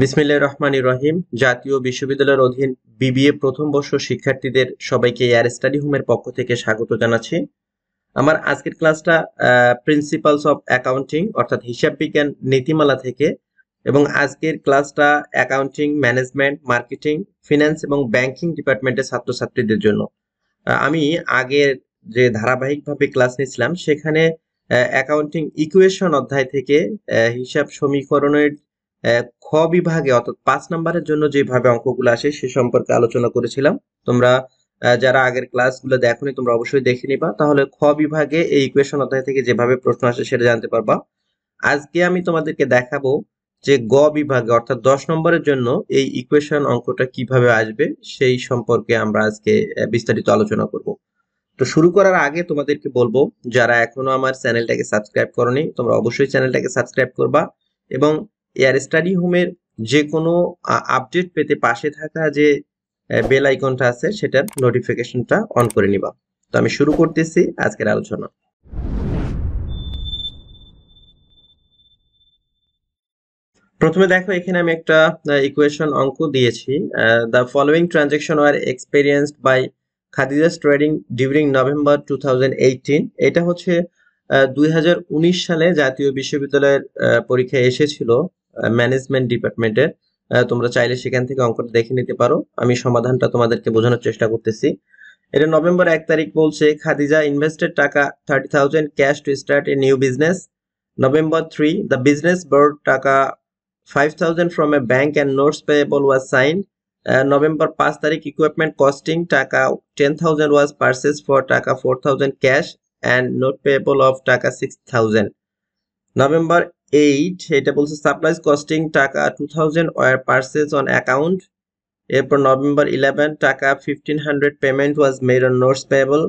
বিসমিল্লা রহমান রহিম জাতীয় বিশ্ববিদ্যালয়ের অধীন বিবিএ প্রথম বর্ষ শিক্ষার্থীদের সবাইকে এয়ার স্টাডি হোমের পক্ষ থেকে স্বাগত জানাচ্ছি আমার আজকের ক্লাসটা প্রিন্সিপালস অফ অ্যাকাউন্টিং অর্থাৎ হিসাব বিজ্ঞান নীতিমালা থেকে এবং আজকের ক্লাসটা অ্যাকাউন্টিং ম্যানেজমেন্ট মার্কেটিং ফিন্যান্স এবং ব্যাংকিং ডিপার্টমেন্টের ছাত্রছাত্রীদের জন্য আমি আগের যে ধারাবাহিকভাবে ক্লাস নিয়েছিলাম সেখানে অ্যাকাউন্টিং ইকুয়েশন অধ্যায় থেকে হিসাব সমীকরণের খ বিভাগে অর্থাৎ পাঁচ নাম্বারের জন্য যেভাবে অঙ্কগুলো আসে সে সম্পর্কে আলোচনা করেছিলাম তোমরা যারা আগের ক্লাসগুলো দেখোনি তোমরা অবশ্যই দেখে নিবা তাহলে খ বিভাগে এই ইকুয়েশন অধ্যায় থেকে যেভাবে প্রশ্ন আসে সেটা জানতে পারবা আজকে আমি তোমাদেরকে দেখাবো যে গ বিভাগে অর্থাৎ দশ নম্বরের জন্য এই ইকুয়েশন অঙ্কটা কিভাবে আসবে সেই সম্পর্কে আমরা আজকে বিস্তারিত আলোচনা করব তো শুরু করার আগে তোমাদেরকে বলবো যারা এখনো আমার চ্যানেলটাকে সাবস্ক্রাইব করনি তোমরা অবশ্যই চ্যানেলটাকে সাবস্ক্রাইব করবা এবং এয়ার স্টাডি হোমের যে কোনো আপডেট পেতে পাশে থাকা যে বেল আইকনটা আছে সেটার নোটিফিকেশনটা অন করে নিবা তো আমি শুরু করতেছি আজকের আলোচনা প্রথমে দেখো এখানে আমি একটা ইকুয়েশন অঙ্ক দিয়েছি the following transaction are experienced by Khadija's trading during November two এটা হচ্ছে দুই সালে জাতীয় বিশ্ববিদ্যালয়ের পরীক্ষায় এসেছিল ম্যানেজমেন্ট ডিপার্টমেন্টের তোমরা চাইলে সেখান থেকে অঙ্কটা দেখে নিতে পারো আমি সমাধানটা তোমাদেরকে বোঝানোর চেষ্টা করতেছি এটা নভেম্বর এক তারিখ বলছে Khadija invested taka thirty thousand cash to start a new business November three the business borrowed taka five thousand from a bank and notes payable was sign November পাঁচ তারিখ equipment costing taka ten thousand was purchased for taka four thousand cash and note payable of taka six thousand November eight এটা বলছে supplies costing টাকা two thousand were purchased on account এরপর November eleven টাকা fifteen hundred payment was made on notes payable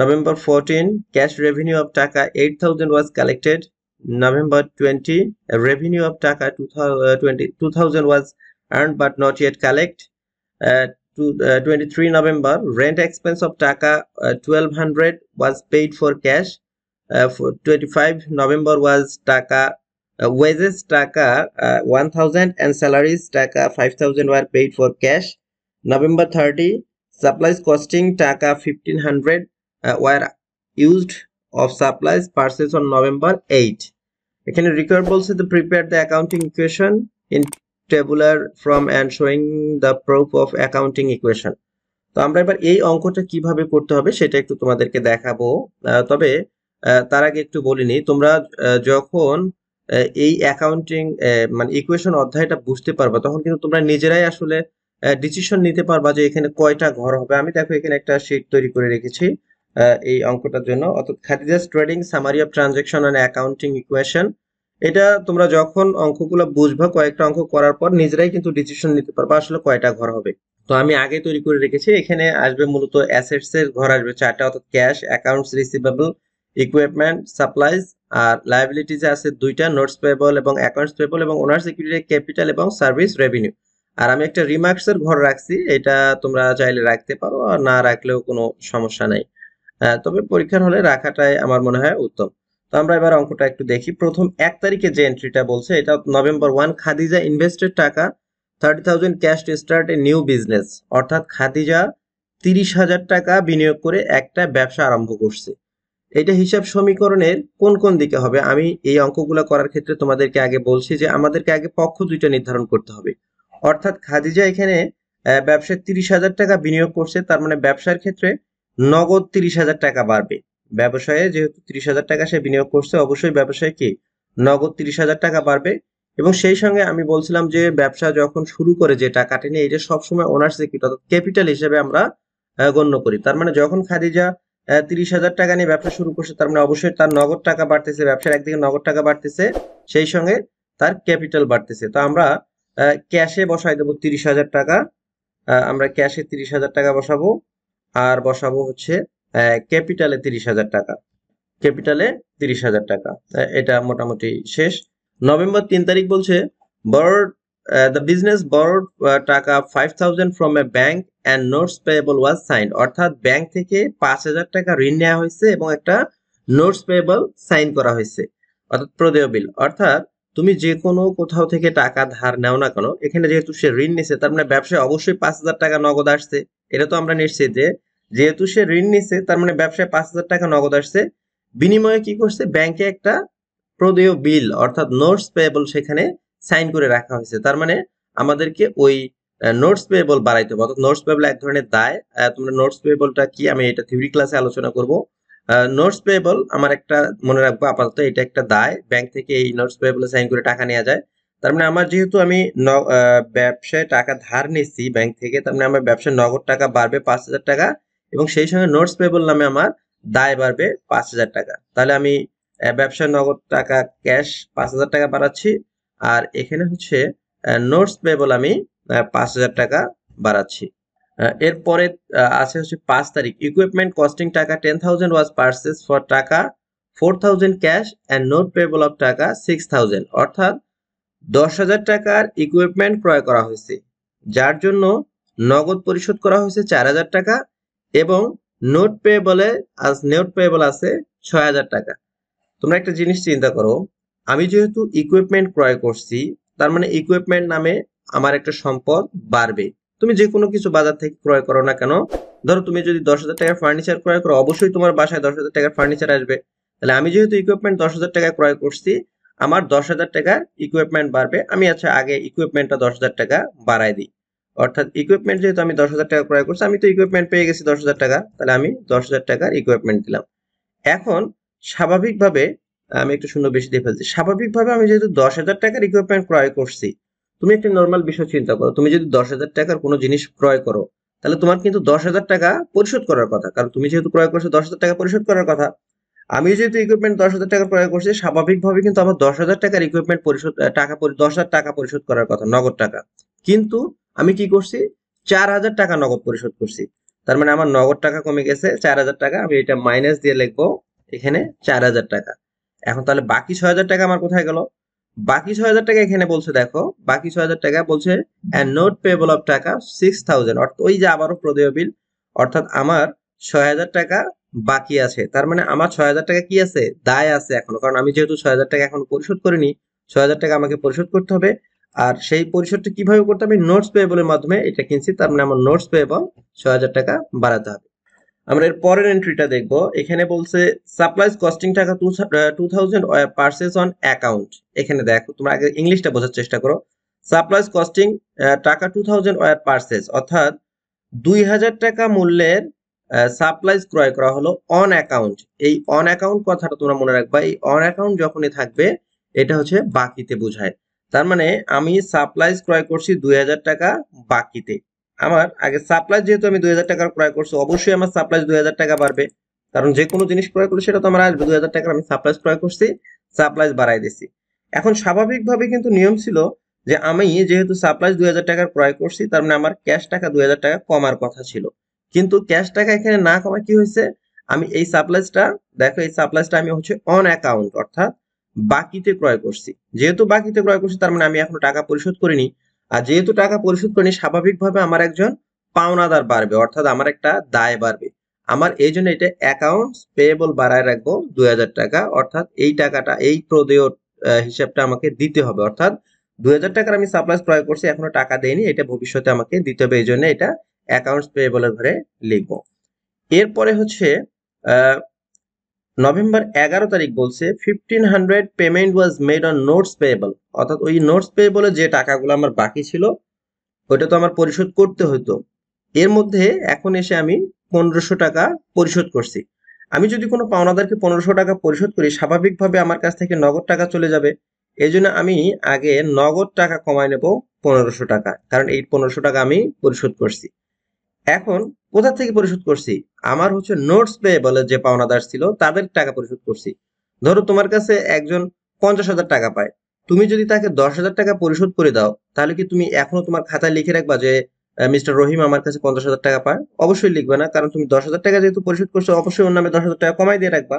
November fourteen cash revenue of টাকা eight thousand was collected November twenty revenue of টাকা two twenty two thousand was earned but not yet collect uh, to uh, 23 november rent expense of taka uh, 1200 was paid for cash 25 November was Taka uh, wages Taka uh, 1000 and salaries Taka 5000 were paid for cash. November 30 supplies costing Taka 1500 uh, were used of supplies purchased on November 8. এখানে required বলছে to prepare the accounting equation in tabular from and showing the proof of accounting equation. তো আমরা এবার এই অঙ্কটা কিভাবে করতে হবে সেটা একটু তোমাদেরকে দেখাবো তবে তার আগে একটু বলিনি তোমরা যখন এই অ্যাকাউন্টিং মানে ইকুয়েশন অধ্যায়টা বুঝতে পারবা তখন কিন্তু তোমরা নিজেরাই আসলে ডিসিশন নিতে পারবা যে এখানে কয়টা ঘর হবে আমি দেখো এখানে একটা শীট তৈরি করে রেখেছি এই অঙ্কটার জন্য অর্থাৎ Khadija's trading summary of transaction and accounting equation এটা তোমরা যখন অঙ্কগুলো বুঝবা কয়েকটা অঙ্ক করার পর নিজেরাই কিন্তু ডিসিশন নিতে পারবা আসলে কয়টা ঘর হবে তো আমি আগে তৈরি করে রেখেছি এখানে আসবে মূলত অ্যাসেটস এর ঘর আসবে চারটা অর্থাৎ cash accounts receivable equipment supplies আর লাইবিলিটিজে আছে দুইটা নোটস পেবল এবং অ্যাকাউন্টস পেবল এবং ওনার সিকিউরিটি ক্যাপিটাল এবং সার্ভিস রেভিনিউ আর আমি একটা রিমার্কসের ঘর রাখছি এটা তোমরা চাইলে রাখতে পারো আর না রাখলেও কোনো সমস্যা নাই তবে পরীক্ষার হলে রাখাটাই আমার মনে হয় উত্তম তো আমরা এবার অঙ্কটা একটু দেখি প্রথম এক তারিখে যে এন্ট্রিটা বলছে এটা November one Khadija invested taka thirty thousand cash to start a new business অর্থাৎ খাদিজা তিরিশ হাজার টাকা বিনিয়োগ করে একটা ব্যবসা আরম্ভ করছে এটা হিসাব সমীকরণের কোন কোন দিকে হবে আমি এই অঙ্কগুলো করার ক্ষেত্রে তোমাদেরকে আগে বলছি যে আমাদেরকে আগে পক্ষ দুইটা নির্ধারণ করতে হবে অর্থাৎ খাদিজা এখানে ব্যবসায় তিরিশ হাজার টাকা বিনিয়োগ করছে তার মানে ব্যবসার ক্ষেত্রে নগদ তিরিশ হাজার টাকা বাড়বে ব্যবসায়ে যেহেতু তিরিশ হাজার টাকা সে বিনিয়োগ করছে অবশ্যই ব্যবসায় কি নগদ তিরিশ হাজার টাকা বাড়বে এবং সেই সঙ্গে আমি বলছিলাম যে ব্যবসা যখন শুরু করে যে টাকাটি নিয়ে এটা সবসময় ওনার্স ক্যাপিটাল হিসেবে আমরা গণ্য করি তার মানে যখন খাদিজা তিরিশ হাজার টাকা নিয়ে ব্যবসা শুরু করছে তার মানে অবশ্যই তার নগদ টাকা বাড়তেছে ব্যবসার একদিকে নগদ টাকা বাড়তেছে সেই সঙ্গে তার ক্যাপিটাল বাড়তেছে তো আমরা ক্যাশে বসাই দেবো তিরিশ হাজার টাকা আমরা ক্যাশে তিরিশ হাজার টাকা বসাবো আর বসাবো হচ্ছে ক্যাপিটালে তিরিশ হাজার টাকা ক্যাপিটালে তিরিশ হাজার টাকা এটা মোটামুটি শেষ নভেম্বর তিন তারিখ বলছে বড় the business borrowed taka five thousand from a bank and notes payable was sign অর্থাৎ ব্যাংক থেকে পাঁচ হাজার টাকা ঋণ নেওয়া হয়েছে এবং একটা নোটস পেয়েবল সাইন করা হয়েছে অর্থাৎ প্রদেয় বিল অর্থাৎ তুমি যে কোনো কোথাও থেকে টাকা ধার নাও না কেন এখানে যেহেতু সে ঋণ নিছে তার মানে ব্যবসায় অবশ্যই পাঁচ হাজার টাকা নগদ আসছে এটা তো আমরা নিশ্চিত যে যেহেতু সে ঋণ নিছে তার মানে ব্যবসায় পাঁচ হাজার টাকা নগদ আসছে বিনিময়ে কি করছে ব্যাংকে একটা প্রদেয় বিল অর্থাৎ নোটস পেয়েবল সেখানে সাইন করে রাখা হয়েছে তার মানে আমাদেরকে ওই নোটস পেয়েবল বাড়াইতে হবে অর্থাৎ নোটস পেয়েবল এক ধরনের দায় তোমরা নোটস পেয়েবলটা কি আমি এটা থিওরি ক্লাসে আলোচনা করব নোটস পেয়েবল আমার একটা মনে রাখবো আপাতত এটা একটা দায় ব্যাংক থেকে এই নোটস পেয়েবল সাইন করে টাকা নেওয়া যায় তার মানে আমার যেহেতু আমি ব্যবসায় টাকা ধার নিচ্ছি ব্যাংক থেকে তার মানে আমার ব্যবসায় নগদ টাকা বাড়বে পাঁচ হাজার টাকা এবং সেই সঙ্গে নোটস পেয়েবল নামে আমার দায় বাড়বে পাঁচ হাজার টাকা তাহলে আমি ব্যবসায় নগদ টাকা ক্যাশ পাঁচ হাজার টাকা বাড়াচ্ছি আর এখানে হচ্ছে নোটস পেবল আমি পাঁচ হাজার টাকা বাড়াচ্ছি এরপরে আছে হচ্ছে পাঁচ তারিখ equipment costing taka ten thousand was purchased for taka four thousand cash and note payable of taka six thousand অর্থাৎ দশ হাজার টাকার ইকুইপমেন্ট ক্রয় করা হয়েছে যার জন্য নগদ পরিশোধ করা হয়েছে চার হাজার টাকা এবং নোট পেবলে আজ নোট পেবল আছে ছয় হাজার টাকা তোমরা একটা জিনিস চিন্তা করো আমি যেহেতু ইকুইপমেন্ট ক্রয় করছি তার মানে ইকুইপমেন্ট নামে আমার একটা সম্পদ বাড়বে তুমি যে কোনো কিছু বাজার থেকে ক্রয় করো না কেন ধরো তুমি যদি দশ হাজার টাকার ফার্নিচার ক্রয় করো অবশ্যই তোমার বাসায় দশ হাজার টাকার ফার্নিচার আসবে তাহলে আমি যেহেতু ইকুইপমেন্ট দশ হাজার টাকা ক্রয় করছি আমার দশ হাজার টাকার ইকুইপমেন্ট বাড়বে আমি আচ্ছা আগে ইকুইপমেন্টটা দশ হাজার টাকা বাড়াই দিই অর্থাৎ ইকুইপমেন্ট যেহেতু আমি দশ হাজার টাকা ক্রয় করছি আমি তো ইকুইপমেন্ট পেয়ে গেছি দশ হাজার টাকা তাহলে আমি দশ হাজার টাকার ইকুইপমেন্ট দিলাম এখন স্বাভাবিকভাবে আমি একটু শূন্য বেশি দিয়ে ফেলছি স্বাভাবিকভাবে আমি যেহেতু দশ হাজার টাকার ইকুইপমেন্ট ক্রয় করছি তুমি একটা নর্মাল বিষয় চিন্তা করো তুমি যদি দশ হাজার টাকার কোনো জিনিস ক্রয় করো তাহলে তোমার কিন্তু দশ হাজার টাকা পরিশোধ করার কথা কারণ তুমি যেহেতু ক্রয় করছো দশ হাজার টাকা পরিশোধ করার কথা আমি যেহেতু ইকুইপমেন্ট দশ হাজার টাকা ক্রয় করছি স্বাভাবিকভাবে কিন্তু আমার দশ হাজার টাকার ইকুইপমেন্ট পরিশোধ টাকা দশ হাজার টাকা পরিশোধ করার কথা নগদ টাকা কিন্তু আমি কি করছি চার হাজার টাকা নগদ পরিশোধ করছি তার মানে আমার নগদ টাকা কমে গেছে চার হাজার টাকা আমি এটা মাইনাস দিয়ে লিখবো এখানে চার হাজার টাকা এখন তাহলে বাকি ছয় হাজার টাকা আমার কোথায় গেল বাকি ছয় হাজার টাকা এখানে বলছে দেখো বাকি ছয় হাজার টাকা বলছে and note payable of taka six thousand অর্থাৎ ওই যে আবারও প্রদেয় বিল অর্থাৎ আমার ছয় হাজার টাকা বাকি আছে তার মানে আমার ছয় হাজার টাকা কি আছে দায় আছে এখনো কারণ আমি যেহেতু ছয় হাজার টাকা এখন পরিশোধ করিনি ছয় হাজার টাকা আমাকে পরিশোধ করতে হবে আর সেই পরিশোধটা কিভাবে করতে হবে নোটস পেয়েবলের মাধ্যমে এটা কিনছি তার মানে আমার নোটস পেয়েবল ছয় হাজার টাকা বাড়াতে হবে আমরা এর পরের এন্ট্রিটা দেখব এখানে বলছে সাপ্লাইজ কস্টিং টাকা two thousand purchase on account এখানে দেখো তোমরা আগে ইংলিশটা বোঝার চেষ্টা করো সাপ্লাইজ কস্টিং টাকা টু থাউজেন্ড ওয়ার পার্সেস অর্থাৎ দুই হাজার টাকা মূল্যের সাপ্লাইজ ক্রয় করা হলো অন অ্যাকাউন্ট এই অন অ্যাকাউন্ট কথাটা তোমরা মনে রাখবা এই অন অ্যাকাউন্ট যখনই থাকবে এটা হচ্ছে বাকিতে বোঝায় তার মানে আমি সাপ্লাইজ ক্রয় করছি দুই হাজার টাকা বাকিতে আমার আগে সাপ্লাই যেহেতু আমি দুই হাজার টাকার ক্রয় করছি অবশ্যই আমার সাপ্লাই দুই হাজার টাকা বাড়বে কারণ যে কোনো জিনিস ক্রয় করলে সেটা তো আমার আসবে দুই হাজার টাকার আমি সাপ্লাই ক্রয় করছি সাপ্লাইজ বাড়াই দিছি এখন স্বাভাবিকভাবে কিন্তু নিয়ম ছিল যে আমি যেহেতু সাপ্লাইজ দুই হাজার টাকার ক্রয় করছি তার মানে আমার ক্যাশ টাকা দুই হাজার টাকা কমার কথা ছিল কিন্তু ক্যাশ টাকা এখানে না কমা কি হয়েছে আমি এই সাপ্লাইজটা দেখো এই সাপ্লাইজটা আমি হচ্ছে অন অ্যাকাউন্ট অর্থাৎ বাকিতে ক্রয় করছি যেহেতু বাকিতে ক্রয় করছি তার মানে আমি এখনো টাকা পরিশোধ করিনি আর যেহেতু টাকা পরিশোধ করিনি স্বাভাবিকভাবে আমার একজন পাওনাদার বাড়বে অর্থাৎ আমার একটা দায় বাড়বে আমার এই জন্য এটা অ্যাকাউন্টস পেয়েবল বাড়ায় রাখবো দুই টাকা অর্থাৎ এই টাকাটা এই প্রদেয় হিসাবটা আমাকে দিতে হবে অর্থাৎ দুই টাকার আমি সাপ্লাইস ক্রয় করছি এখনো টাকা দেয়নি এটা ভবিষ্যতে আমাকে দিতে হবে এই জন্য এটা অ্যাকাউন্টস পেয়েবলের ঘরে লিখবো এরপরে হচ্ছে নভেম্বর এগারো তারিখ বলছে fifteen hundred payment was made on notes payable অর্থাৎ ওই নোটস পেয়েবলে যে টাকাগুলো আমার বাকি ছিল ওইটা তো আমার পরিশোধ করতে হতো এর মধ্যে এখন এসে আমি পনেরোশো টাকা পরিশোধ করছি আমি যদি কোনো পাওনাদারকে পনেরোশো টাকা পরিশোধ করি স্বাভাবিকভাবে আমার কাছ থেকে নগদ টাকা চলে যাবে এই জন্য আমি আগে নগদ টাকা কমায় নেব পনেরোশো টাকা কারণ এই পনেরোশো টাকা আমি পরিশোধ করছি এখন কোথা থেকে পরিশোধ করছি আমার হচ্ছে নোটস পে বলে যে পাওনাদার ছিল তাদের টাকা পরিশোধ করছি ধরো তোমার কাছে একজন পঞ্চাশ হাজার টাকা পায় তুমি যদি তাকে দশ হাজার টাকা পরিশোধ করে দাও তাহলে কি তুমি এখনো তোমার খাতায় লিখে রাখবা যে মিস্টার রহিম আমার কাছে পঞ্চাশ হাজার টাকা পায় অবশ্যই লিখবে না কারণ তুমি দশ হাজার টাকা যেহেতু পরিশোধ করছো অবশ্যই ওর নামে দশ হাজার টাকা কমাই দিয়ে রাখবা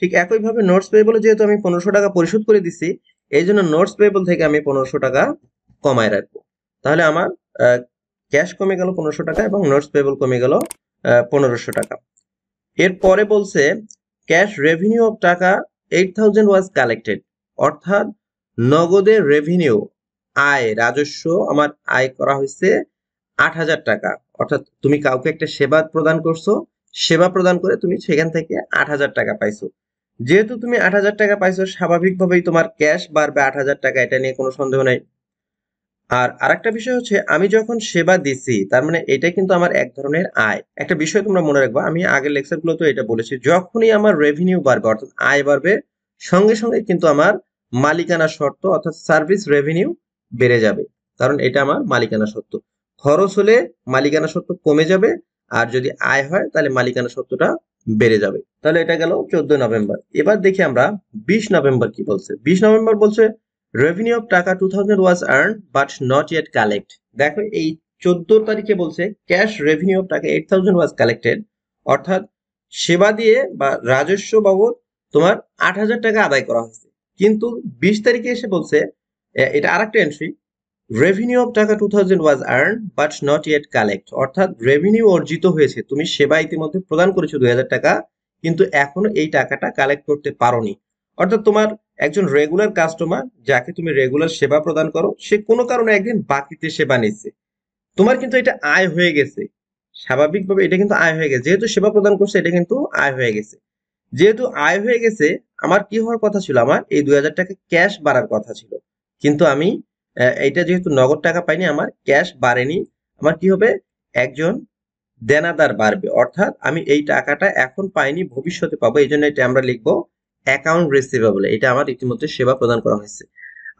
ঠিক একইভাবে নোটস বলে যেহেতু আমি পনেরোশো টাকা পরিশোধ করে দিছি এই জন্য নোটস পেয়েবল থেকে আমি পনেরোশো টাকা কমায় রাখবো তাহলে আমার ক্যাশ কমে গেল পনেরোশো টাকা এবং নোটস পেবল কমে গেল পনেরোশো টাকা এরপরে বলছে ক্যাশ রেভিনিউ অফ টাকা এইট থাউজেন্ড ওয়াজ কালেক্টেড অর্থাৎ নগদে রেভিনিউ আয় রাজস্ব আমার আয় করা হয়েছে আট হাজার টাকা অর্থাৎ তুমি কাউকে একটা সেবা প্রদান করছো সেবা প্রদান করে তুমি সেখান থেকে আট হাজার টাকা পাইছো যেহেতু তুমি আট হাজার টাকা পাইছো স্বাভাবিকভাবেই তোমার ক্যাশ বাড়বে আট হাজার টাকা এটা নিয়ে কোনো সন্দেহ নাই আর আরেকটা বিষয় হচ্ছে আমি যখন সেবা দিছি তার মানে এটা কিন্তু আমার এক ধরনের আয় একটা বিষয় তোমরা মনে রাখবো আমি আগের লেকচারগুলোতে এটা বলেছি যখনই আমার রেভিনিউ বাড়বে অর্থাৎ আয় বাড়বে সঙ্গে সঙ্গে কিন্তু আমার মালিকানা শর্ত অর্থাৎ সার্ভিস রেভিনিউ বেড়ে যাবে কারণ এটা আমার মালিকানা শর্ত খরচ হলে মালিকানা শর্ত কমে যাবে আর যদি আয় হয় তাহলে মালিকানা শর্তটা বেড়ে যাবে তাহলে এটা গেল চোদ্দ নভেম্বর এবার দেখি আমরা বিশ নভেম্বর কি বলছে বিশ নভেম্বর বলছে রেভিনিউ অফ টাকা two thousand was earn but not yet collect দেখো এই চোদ্দ তারিখে বলছে ক্যাশ রেভিনিউ অফ টাকা এইট থাউজেন্ড ওয়াজ কালেক্টেড অর্থাৎ সেবা দিয়ে বা রাজস্ব বাবদ তোমার আট হাজার টাকা আদায় করা হয়েছে কিন্তু বিশ তারিখে এসে বলছে এটা আর একটা এন্ট্রি রেভিনিউ অফ টাকা two thousand was earn but not yet collect অর্থাৎ রেভিনিউ অর্জিত হয়েছে তুমি সেবা ইতিমধ্যে প্রদান করেছো দুই হাজার টাকা কিন্তু এখনো এই টাকাটা কালেক্ট করতে পারো অর্থাৎ তোমার একজন রেগুলার কাস্টমার যাকে তুমি রেগুলার সেবা প্রদান করো সে কোনো কারণে একদিন বাকিতে সেবা নিচ্ছে তোমার কিন্তু এটা আয় হয়ে গেছে স্বাভাবিকভাবে এটা কিন্তু আয় হয়ে গেছে যেহেতু সেবা প্রদান করছে এটা কিন্তু আয় হয়ে গেছে যেহেতু আয় হয়ে গেছে আমার কি হওয়ার কথা ছিল আমার এই দুই হাজার টাকা ক্যাশ বাড়ার কথা ছিল কিন্তু আমি এটা যেহেতু নগদ টাকা পাইনি আমার ক্যাশ বাড়েনি আমার কি হবে একজন দেনাদার বাড়বে অর্থাৎ আমি এই টাকাটা এখন পাইনি ভবিষ্যতে পাবো এই জন্য এটা আমরা লিখবো অ্যাকাউন্ট রিসিভেবল এটা আমার ইতিমধ্যে সেবা প্রদান করা হয়েছে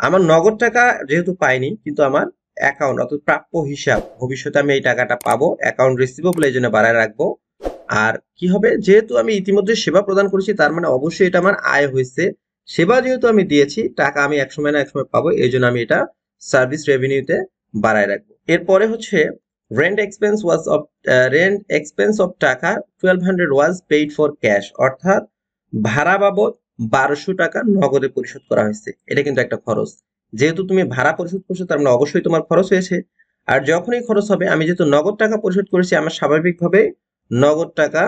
আমার নগদ টাকা যেহেতু পাইনি কিন্তু আমার অ্যাকাউন্ট অর্থাৎ প্রাপ্য হিসাব ভবিষ্যতে আমি এই টাকাটা পাবো অ্যাকাউন্ট রিসিভেবল এই জন্য বাড়ায় রাখবো আর কি হবে যেহেতু আমি ইতিমধ্যে সেবা প্রদান করেছি তার মানে অবশ্যই এটা আমার আয় হয়েছে সেবা যেহেতু আমি দিয়েছি টাকা আমি এক সময় না এক সময় পাবো এই জন্য আমি এটা সার্ভিস রেভিনিউতে বাড়ায় রাখবো এরপরে হচ্ছে rent expense was of rent expense of টাকা twelve hundred was paid for cash অর্থাৎ ভাড়া বাবদ বারোশো টাকা নগদে পরিশোধ করা হয়েছে এটা কিন্তু একটা খরচ যেহেতু তুমি ভাড়া পরিশোধ করছো তার মানে অবশ্যই তোমার খরচ হয়েছে আর যখনই খরচ হবে আমি যেহেতু নগদ টাকা পরিশোধ করেছি আমার স্বাভাবিকভাবে নগদ টাকা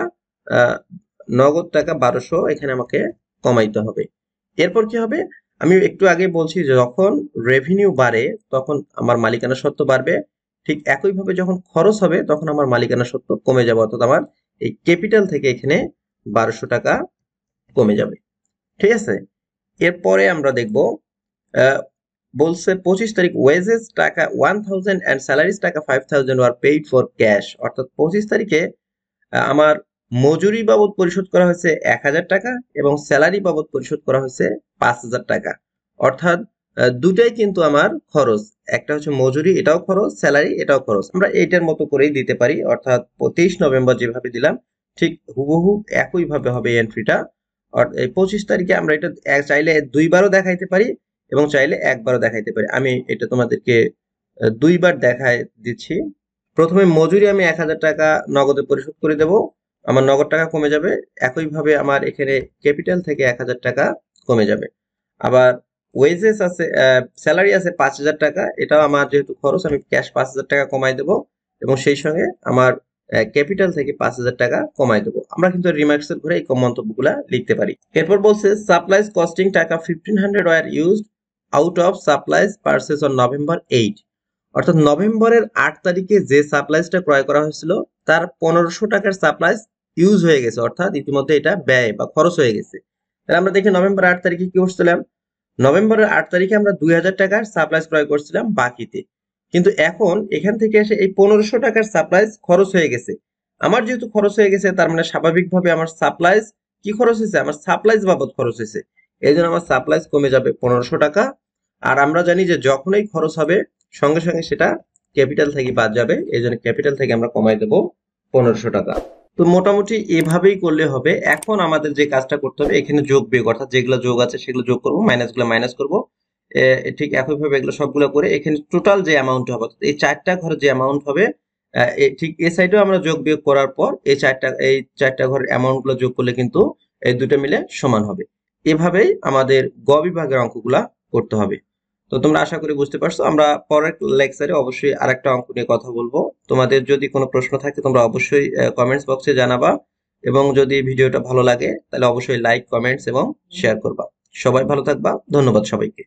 নগদ টাকা বারোশো এখানে আমাকে কমাইতে হবে এরপর কি হবে আমি একটু আগে বলছি যখন রেভিনিউ বাড়ে তখন আমার মালিকানা সত্ত্ব বাড়বে ঠিক একইভাবে যখন খরচ হবে তখন আমার মালিকানা সত্ত্ব কমে যাবে অর্থাৎ আমার এই ক্যাপিটাল থেকে এখানে বারোশো টাকা কমে যাবে ঠিক আছে এরপরে আমরা দেখব বলছে পঁচিশ তারিখ ওয়েজেস টাকা ওয়ান থাউজেন্ড অ্যান্ড স্যালারিজ টাকা five thousand are paid for cash অর্থাৎ পঁচিশ তারিখে আমার মজুরি বাবদ পরিশোধ করা হয়েছে এক হাজার টাকা এবং স্যালারি বাবদ পরিশোধ করা হয়েছে পাঁচ হাজার টাকা অর্থাৎ দুটাই কিন্তু আমার খরচ একটা হচ্ছে মজুরি এটাও খরচ স্যালারি এটাও খরচ আমরা এইটার মতো করেই দিতে পারি অর্থাৎ তেইশ নভেম্বর যেভাবে দিলাম ঠিক হুবহু একইভাবে হবে এন্ট্রিটা এই পঁচিশ তারিখে আমরা এটা চাইলে দুইবারও দেখাইতে পারি এবং চাইলে একবারও দেখাইতে পারি আমি এটা তোমাদেরকে দুইবার দেখায় দিচ্ছি প্রথমে মজুরি আমি এক হাজার টাকা নগদে পরিশোধ করে দেব আমার নগদ টাকা কমে যাবে একইভাবে আমার এখানে ক্যাপিটাল থেকে এক হাজার টাকা কমে যাবে আবার ওয়েজেস আছে স্যালারি আছে পাঁচ হাজার টাকা এটাও আমার যেহেতু খরচ আমি ক্যাশ পাঁচ হাজার টাকা কমাই দেবো এবং সেই সঙ্গে আমার ক্যাপিটাল থেকে পাঁচ হাজার টাকা কমাই দেবো আমরা কিন্তু এর ঘরে এই মন্তব্যগুলা লিখতে পারি এরপর বলছে সাপ্লাইজ কস্টিং টাকা fifteen hundred were use out of supplies purchase on November eight অর্থাৎ নভেম্বরের আট তারিখে যে সাপ্লাইজটা ক্রয় করা হয়েছিল তার পনেরোশো টাকার সাপ্লাইজ ইউজ হয়ে গেছে অর্থাৎ ইতিমধ্যে এটা ব্যয় বা খরচ হয়ে গেছে তাহলে আমরা দেখি নভেম্বর আট তারিখে কি করছিলাম নভেম্বরের আট তারিখে আমরা দুই হাজার টাকার সাপ্লাইজ ক্রয় করছিলাম বাকিতে কিন্তু এখন এখান থেকে এসে এই পনেরোশো টাকার সাপ্লাইজ খরচ হয়ে গেছে আমার যেহেতু খরচ হয়ে গেছে তার মানে স্বাভাবিকভাবে আমার সাপ্লাইজ কি খরচ হয়েছে আমার সাপ্লাইজ বাবদ খরচ হয়েছে এই জন্য আমার সাপ্লাইজ কমে যাবে পনেরোশো টাকা আর আমরা জানি যে যখনই খরচ হবে সঙ্গে সঙ্গে সেটা ক্যাপিটাল থেকে বাদ যাবে এই জন্য ক্যাপিটাল থেকে আমরা কমাই দেবো পনেরোশো টাকা তো মোটামুটি এভাবেই করলে হবে এখন আমাদের যে কাজটা করতে হবে এখানে যোগ বিয়োগ অর্থাৎ যেগুলো যোগ আছে সেগুলো যোগ করবো মাইনাসগুলো মাইনাস করবো ঠিক একইভাবে এগুলো সবগুলো করে এখানে টোটাল যে অ্যামাউন্ট হবে এই চারটা ঘরের যে অ্যামাউন্ট হবে ঠিক এ সাইডেও আমরা যোগ বিয়োগ করার পর এই চারটা এই চারটা ঘরের অ্যামাউন্টগুলো যোগ করলে কিন্তু এই দুটো মিলে সমান হবে এভাবেই আমাদের গ বিভাগের অঙ্কগুলো করতে হবে তো তোমরা আশা করি বুঝতে পারছো আমরা পরের লেকচারে অবশ্যই আরেকটা অঙ্ক নিয়ে কথা বলবো তোমাদের যদি কোনো প্রশ্ন থাকে তোমরা অবশ্যই কমেন্টস বক্সে জানাবা এবং যদি ভিডিওটা ভালো লাগে তাহলে অবশ্যই লাইক কমেন্টস এবং শেয়ার করবা সবাই ভালো থাকবা ধন্যবাদ সবাইকে